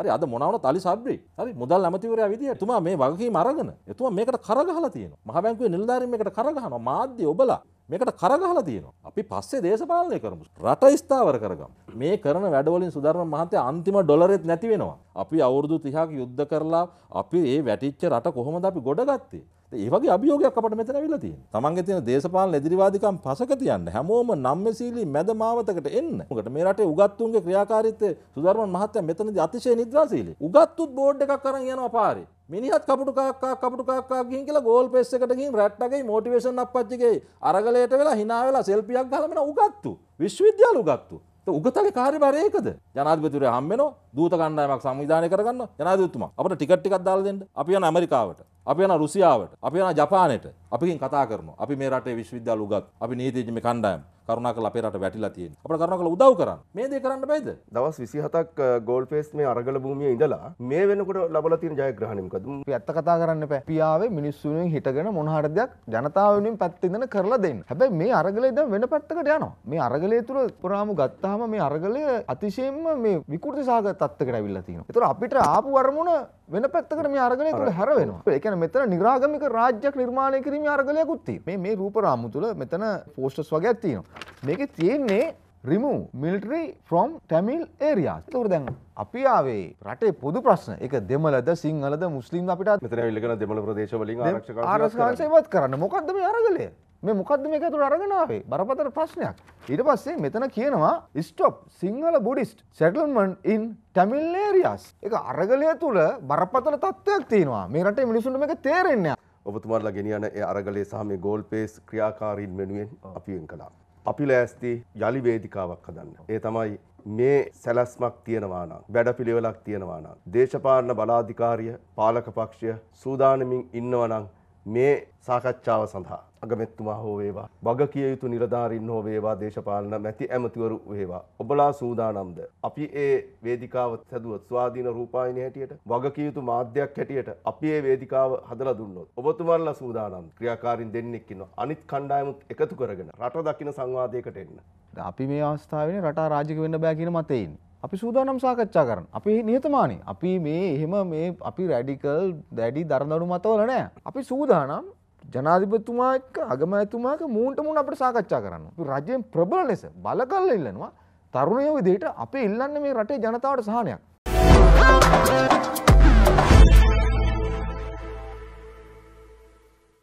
හරි අද මොනවන තලි සබ්‍රි හරි මුදල් ඇමතිවරය විදිහ තුමා මේ වගේ මරගෙන එතුම මේකට කරගහලා තියෙන මහබැංකුවේ නිලධාරීමකට කරගහන මාධ්‍ය ඔබලා මේකට කරගහලා තියෙනවා අපි පස්සේ දේශපාලනය කරමු රට ස්ථාවර කරගමු මේ කරන වැඩවලින් සුදරණ මහන්තය අන්තිම ඩොලරෙත් නැති වෙනවා. අපි අවුරුදු තිහාක යුද්ධ කරලා අපි ඒ වැටිච්ච රට කොහොමද අපි ගොඩගත්තේ. ඒවගේ අභියෝගයක් අපට මෙතන විලා තියෙන. තමන්ගේ තියෙන දේශපාලන එදිරිවාදිකම් පසක තියන්න හැමෝම නම්මසීලී මැද මාවතකට එන්න. මොකට මේ රටේ උගත්තුන්ගේ ක්‍රියාකාරීත්වය සුදර්මන් මහත්තයා මෙතනදී අතිශය නිද්‍රාශීලී. උගත්තුත් බෝඩ් එකක් අරන් යනවා පාරේ. මිනිහත් කපුටු කාක්කා කපුටු කාක්කා ගිහින් කියලා ගෝල් පෙස් එකට ගිහින් රැට්ටගේ මොටිවේෂන් අප්පච්චිගේ අරගලයට වෙලා hina වෙලා සෙල්ෆියක් ගහලා මෙන උගත්තු. විශ්වවිද්‍යාල උගත්තු. උගතගේ කාරිබාර ඒකද ජනාධිපතිවරය හම්බෙනවා දූත කණ්ඩායමක් සංවිධානය කරගන්න ජනාධිපතිතුමා අපිට ටිකට් ටිකක් දාලා දෙන්න අපි යන ඇමරිකාවට අපි යන රුසියාවට අපි යන ජපානයට අපිකින් කතා කරනවා අපි මේ රටේ විශ්වවිද්‍යාල උගත් අපි නීතිඥ මේ කණ්ඩායම කරුණාකල අපේ රට වැටිලා තියෙන. අපිට කරුණාකල උදව් කරන්න. මේ දේ කරන්න බෑද? දවස් 27ක් ගෝල් ෆේස් මේ අරගල භූමියේ ඉඳලා මේ වෙනකොට ලබලා තියෙන ජයග්‍රහණය මොකද? අපි ඇත්ත කතා කරන්න එපා. පියාවේ මිනිස්සු වෙනුවෙන් හිටගෙන මොන හරි දෙයක් ජනතාව වෙනුවෙන් පැත්තෙන්දන කරලා දෙන්න. හැබැයි මේ අරගලේ දැන් වෙන පැත්තකට යනවා. මේ අරගලය තුල පුරාම ගත්තාම මේ අරගලය අතිශයෙන්ම මේ විකෘති සාගත තත්ත්වයකට ඇවිල්ලා තියෙනවා. ඒතර අපිට ආපු වරමුණ වෙන පැත්තකට මේ අරගලය තුළ හැර වෙනවා. ඒ කියන්නේ මෙතන නිරාගමික රාජ්‍යයක් නිර්මාණය කිරීමේ අරගලයක් උත් තියෙනවා. මේ මේ රූපරාමු තුල මෙතන පෝස්ටර්ස් වගේක් තියෙනවා. මේක තියෙන්නේ remove military from Tamil area තවර දැන් අපි ආවේ රටේ පොදු ප්‍රශ්න එක දෙමලද සිංහලද මුස්ලිම් අපිට මෙතන විල්ලගෙන දෙමළ ප්‍රදේශවලින් ආරක්ෂකාන්සේවත් කරන්න මොකක්ද මේ අරගලය මේ මොකක්ද මේක ඇතුළ අරගෙනාවේ බරපතර ප්‍රශ්නයක් ඊට පස්සේ මෙතන කියනවා stop Sinhala Buddhist settlement in Tamil areas එක අරගලය තුළ බරපතල තත්ත්වයක් තියෙනවා මේ රටේ මිනිසුන්ට මේක තේරෙන්නේ ඔබතුමාලා ගෙනියන ඒ අරගලේ සහ මේ ගෝල් පේස් ක්‍රියාකාරීන් වෙනුවෙන් අපි වෙන් කළා අපි ලෑස්ති යළි වේදිකාවක් හදන්න. ඒ තමයි මේ සැලැස්මක් තියෙනවා නම් වැඩපිළිවෙලක් තියෙනවා නම් දේශපාලන බලාධිකාරිය පාලක පක්ෂය සූදානමින් ඉන්නවා නම් මේ සාකච්ඡාව සඳහා අගමැත්තුමා හෝ වේවා වග කිය යුතු නිලධාරින් හෝ වේවා දේශපාලන මැති ඇමතිවරු වේවා ඔබලා සූදානම්ද අපි ඒ වේදිකාව සැදුවත් ස්වාධීන රූපායන හැටියට වග කිය යුතු මාධ්‍යයක් හැටියට අපි ඒ වේදිකාව හදලා දුන්නොත් ඔබතුමන්ලා සූදානම් ක්‍රියාකාරින් දෙන්නෙක් ඉන්නවා අනිත් කණ්ඩායමුත් එකතු කරගෙන රට දකින්න සංවාදයකට එන්න අපි මේ අවස්ථාවේ රටා රාජික වෙන්න බෑ කියන මතේ ඉන්නේ අපි සූදානම් සාකච්ඡා කරන. අපි නිහතමානී. අපි මේ එහෙම මේ අපි රැඩිකල් දැඩි දරදඬු මතවල නෑ. අපි සූදානම් ජනාධිපතිතුමා එක්ක අගමැතිතුමාක මූණට මූණ අපිට සාකච්ඡා කරනවා. අපි රජයෙන් ප්‍රබල ලෙස බලකල්ල ඉල්ලනවා. තරුණයෝ විදිහට අපි ඉල්ලන්නේ මේ රටේ ජනතාවට සහනයක්.